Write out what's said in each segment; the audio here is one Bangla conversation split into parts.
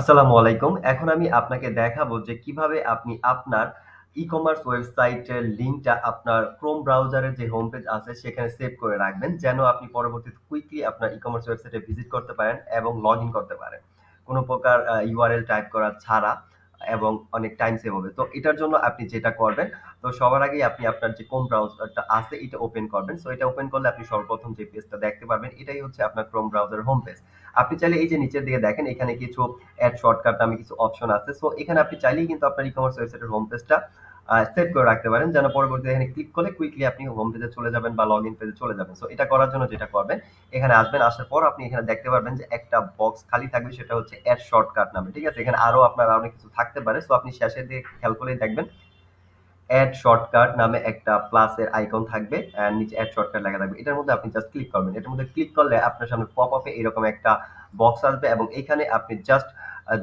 আসসালামু আলাইকুম এখন আমি আপনাকে দেখাবো যে কিভাবে আপনি আপনার ই কমার্স ওয়েবসাইটের লিঙ্কটা আপনার ক্রোম ব্রাউজারের যে হোম পেজ আছে সেখানে সেভ করে রাখবেন যেন আপনি পরবর্তীতে কুইকলি আপনার ই কমার্স ওয়েবসাইটে ভিজিট করতে পারেন এবং লগ ইন করতে পারেন কোনো প্রকার ইউআরএল টাইপ করা ছাড়া এবং অনেক টাইম সেভ হবে তো এটার জন্য আপনি যেটা করবেন তো সবার আগেই আপনি আপনার যে ক্রোম ব্রাউজারটা আছে এটা ওপেন করবেন সো এটা ওপেন করলে আপনি সর্বপ্রথম যে পেজটা দেখতে পারবেন এটাই হচ্ছে আপনার ক্রোম ব্রাউজার হোম পেজ আপনি চাইলে এই যে নিচের দিকে দেখেন এখানে কিছু অ্যাড শর্টকাট নামে কিছু অপশন আছে সো এখানে আপনি চাইলেই কিন্তু আপনার ই কমার্স ওয়েবসাইটের হোম পেজটা সেভ করে রাখতে পারেন যেন পরবর্তীতে এখানে ক্লিক করে কুইকলি আপনি হোম পেজে চলে যাবেন বা লগ ইন পেজে চলে যাবেন সো এটা করার জন্য যেটা করবেন এখানে আসবেন আসার পর আপনি এখানে দেখতে পারবেন যে একটা বক্স খালি থাকবে সেটা হচ্ছে অ্যাড শর্টকাট নামে ঠিক আছে এখানে আরও আপনার অনেক কিছু থাকতে পারে সো আপনি শেষের দিকে খেয়াল করলেই দেখবেন অ্যাড শর্টকাট নামে একটা প্লাসের আইকন থাকবে নিচে অ্যাড শর্টকাট লেখা থাকবে এটার মধ্যে আপনি জাস্ট ক্লিক করবেন এটার মধ্যে ক্লিক করলে আপনার সামনে পপ আপে এরকম একটা বক্স আসবে এবং এখানে আপনি জাস্ট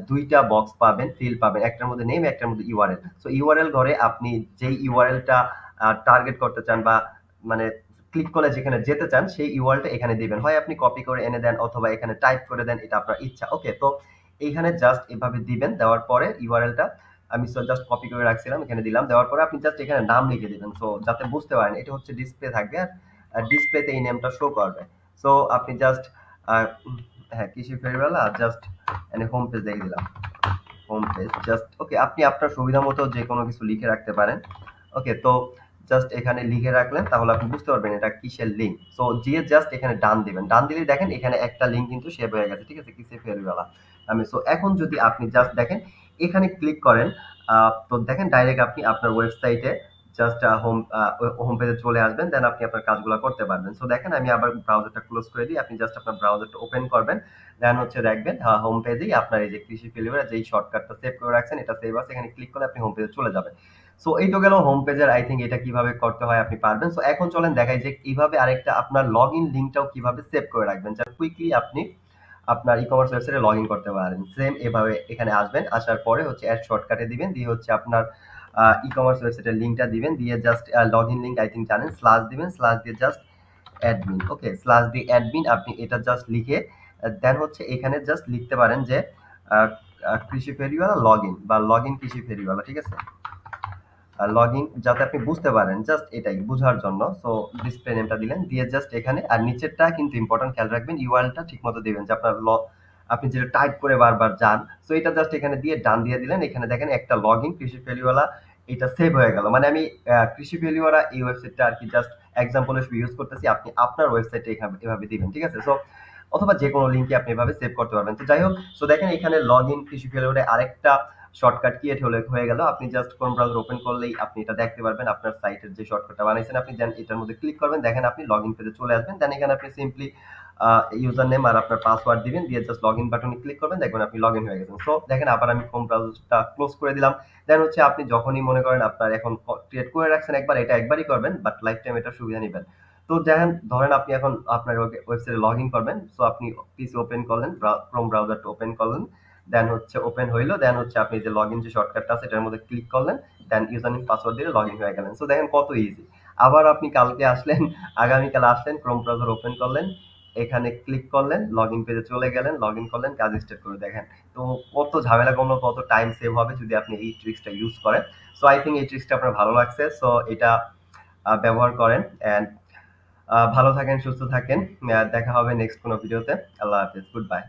দুইটা বক্স পাবেন ফিল পাবেন একটার মধ্যে নেম একটার মধ্যে ইউআরএল সো ইউআরএল ঘরে আপনি যেই ইউআরএলটা টার্গেট করতে চান বা মানে ক্লিক করে যেখানে যেতে চান সেই ইউআরএলটা এখানে দিবেন হয় আপনি কপি করে এনে দেন অথবা এখানে টাইপ করে দেন এটা আপনার ইচ্ছা ওকে তো এইখানে জাস্ট এভাবে দিবেন দেওয়ার পরে ইউআরএলটা আমি জাস্ট কপি করে রাখছিলাম এখানে দিলাম দেওয়ার পরে আপনি জাস্ট এখানে নাম লিখে দিবেন সো যাতে বুঝতে পারেন এটা হচ্ছে ডিসপ্লে থাকবে আর ডিসপ্লেতে এই নেমটা শো করবে সো আপনি জাস্ট হ্যাঁ কিসে ফেরিওয়ালা জাস্ট মানে হোম পেজ দেখে দিলাম হোম পেজ জাস্ট ওকে আপনি আপনার সুবিধা মতো যে কোনো কিছু লিখে রাখতে পারেন ওকে তো জাস্ট এখানে লিখে রাখলেন তাহলে আপনি বুঝতে পারবেন এটা কিসের লিঙ্ক সো দিয়ে জাস্ট এখানে ডান দিবেন ডান দিলে দেখেন এখানে একটা লিঙ্ক কিন্তু সেভ হয়ে গেছে ঠিক আছে কিসে ফেরিওয়ালা আমি সো এখন যদি আপনি জাস্ট দেখেন এখানে ক্লিক করেন তো দেখেন ডাইরেক্ট আপনি আপনার ওয়েবসাইটে জাস্ট হোম হোম পেজে চলে আসবেন দেন আপনি আপনার কাজগুলো করতে পারবেন সো দেখেন আমি আবার ব্রাউজারটা ক্লোজ করে দিই আপনি জাস্ট আপনার ব্রাউজারটা ওপেন করবেন দেন হচ্ছে দেখবেন হোম হ্যাঁ, পেজেই আপনার এই যে কৃষি ফেলিভার যেই শর্টকাটটা সেভ করে রাখছেন এটা সেভ আছে এখানে ক্লিক করলে আপনি হোম পেজে চলে যাবেন সো এই তো গেল হোম পেজের আই থিঙ্ক এটা কিভাবে করতে হয় আপনি পারবেন সো এখন চলেন দেখাই যে এইভাবে আরেকটা আপনার লগ ইন লিঙ্কটাও কিভাবে সেভ করে রাখবেন যা কুইকলি আপনি আপনার ই কমার্স ওয়েবসাইটে লগ ইন করতে পারেন সেম এভাবে এখানে আসবেন আসার পরে হচ্ছে অ্যাড শর্টকাটে দিবেন দিয়ে হচ্ছে আপনার ই কমার্স ওয়েবসাইটের লিঙ্কটা দিবেন দিয়ে just log in link I think জানেন স্লাস দিবেন স্ল্যাশ দিয়ে জাস্ট অ্যাডমিন ওকে স্লাস দিয়ে অ্যাডমিন আপনি এটা জাস্ট লিখে দেন হচ্ছে এখানে জাস্ট লিখতে পারেন যে কৃষি ফেরিওয়ালা লগ ইন বা লগ ইন কৃষি ফেরিওয়ালা ঠিক আছে লগ ইন যাতে আপনি বুঝতে পারেন জাস্ট এটাই বোঝার জন্য সো ডিসপ্লে নেমটা দিলেন দিয়ে জাস্ট এখানে আর নিচেরটা কিন্তু ইম্পর্টেন্ট খেয়াল রাখবেন ইউআরএলটা ঠিকমতো দেবেন যে আপনার ল আপনি যেটা টাইপ করে বারবার যান সো এটা জাস্ট এখানে দিয়ে ডান দিয়ে দিলেন এখানে দেখেন একটা লগ ইন কৃষি ফেলিওয়ালা এটা সেভ হয়ে গেল মানে আমি কৃষি ফেলিওয়ালা এই ওয়েবসাইটটা আর কি জাস্ট এক্সাম্পল হিসেবে ইউজ করতেছি আপনি আপনার ওয়েবসাইটে এভাবে দিবেন ঠিক আছে সো অথবা যে কোনো লিঙ্কে আপনি এভাবে সেভ করতে পারবেন তো যাই হোক সো দেখেন এখানে লগ ইন কৃষি ফেলিওয়ালা আরেকটা শর্টকাট কি এটা হয়ে গেল আপনি জাস্ট কোন ব্রাউজার ওপেন করলেই আপনি এটা দেখতে পারবেন আপনার সাইটের যে শর্টকাটটা বানাইছেন আপনি দেন এটার মধ্যে ক্লিক করবেন দেখেন আপনি লগ ইন পেজে চলে আসবেন দেন এখানে আপনি সিম্পলি ইউজার নেম আর আপনার পাসওয়ার্ড দিবেন দিয়ে জাস্ট লগ ইন বাটনে ক্লিক করবেন দেখবেন আপনি লগ ইন হয়ে গেছেন সো দেখেন আবার আমি ক্রোম ব্রাউজারটা ক্লোজ করে দিলাম দেন হচ্ছে আপনি যখনই মনে করেন আপনার এখন ক্রিয়েট করে রাখছেন একবার এটা একবারই করবেন বাট লাইফ টাইম এটা সুবিধা নেবেন তো দেখেন ধরেন আপনি এখন আপনার ওয়েবসাইটে লগ ইন করবেন সো আপনি পিসি ওপেন করলেন ক্রোম ব্রাউজারটা ওপেন করলেন দেন হচ্ছে ওপেন হইলো দেন হচ্ছে আপনি যে লগ ইন যে শর্টকাটটা আছে এটার মধ্যে ক্লিক করলেন দেন ইউজার নেম পাসওয়ার্ড দিয়ে লগ ইন হয়ে গেলেন সো দেখেন কত ইজি আবার আপনি কালকে আসলেন আগামীকাল আসলেন ক্রোম ব্রাউজার ওপেন করলেন এখানে ক্লিক করলেন লগ ইন পেজে চলে গেলেন লগ ইন করলেন কাজ স্টার্ট করে দেখেন তো কত ঝামেলা কমলো কত টাইম সেভ হবে যদি আপনি এই ট্রিক্সটা ইউজ করেন সো আই থিঙ্ক এই ট্রিক্সটা আপনার ভালো লাগছে সো এটা ব্যবহার করেন অ্যান্ড ভালো থাকেন সুস্থ থাকেন দেখা হবে নেক্সট কোনো ভিডিওতে আল্লাহ হাফিজ গুড বাই